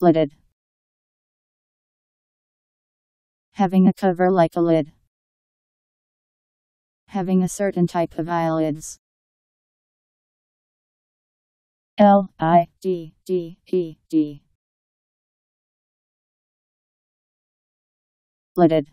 lidded. Having a cover like a lid. Having a certain type of eyelids. L I D D E D. Lidded.